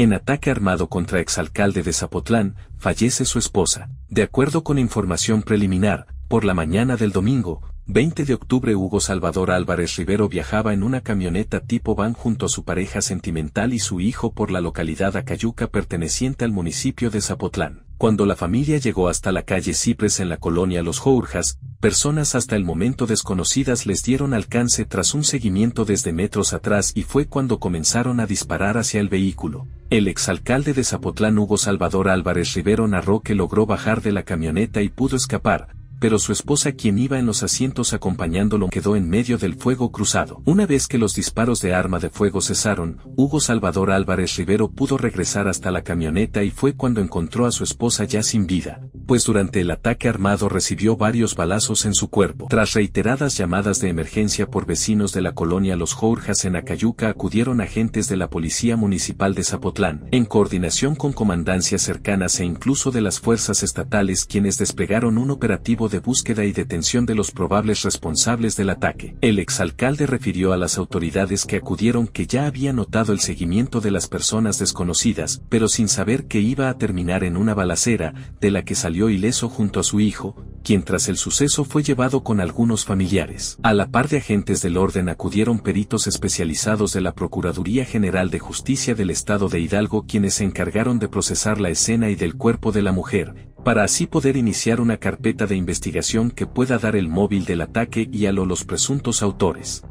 En ataque armado contra exalcalde de Zapotlán, fallece su esposa. De acuerdo con información preliminar, por la mañana del domingo, 20 de octubre Hugo Salvador Álvarez Rivero viajaba en una camioneta tipo van junto a su pareja sentimental y su hijo por la localidad Acayuca perteneciente al municipio de Zapotlán. Cuando la familia llegó hasta la calle Cipres en la colonia Los Jourjas, personas hasta el momento desconocidas les dieron alcance tras un seguimiento desde metros atrás y fue cuando comenzaron a disparar hacia el vehículo. El exalcalde de Zapotlán Hugo Salvador Álvarez Rivero narró que logró bajar de la camioneta y pudo escapar, pero su esposa quien iba en los asientos acompañándolo quedó en medio del fuego cruzado. Una vez que los disparos de arma de fuego cesaron, Hugo Salvador Álvarez Rivero pudo regresar hasta la camioneta y fue cuando encontró a su esposa ya sin vida pues durante el ataque armado recibió varios balazos en su cuerpo. Tras reiteradas llamadas de emergencia por vecinos de la colonia Los Jorjas en Acayuca acudieron agentes de la Policía Municipal de Zapotlán, en coordinación con comandancias cercanas e incluso de las fuerzas estatales quienes desplegaron un operativo de búsqueda y detención de los probables responsables del ataque. El exalcalde refirió a las autoridades que acudieron que ya había notado el seguimiento de las personas desconocidas, pero sin saber que iba a terminar en una balacera, de la que salió ileso junto a su hijo, quien tras el suceso fue llevado con algunos familiares. A la par de agentes del orden acudieron peritos especializados de la Procuraduría General de Justicia del Estado de Hidalgo quienes se encargaron de procesar la escena y del cuerpo de la mujer, para así poder iniciar una carpeta de investigación que pueda dar el móvil del ataque y a los presuntos autores.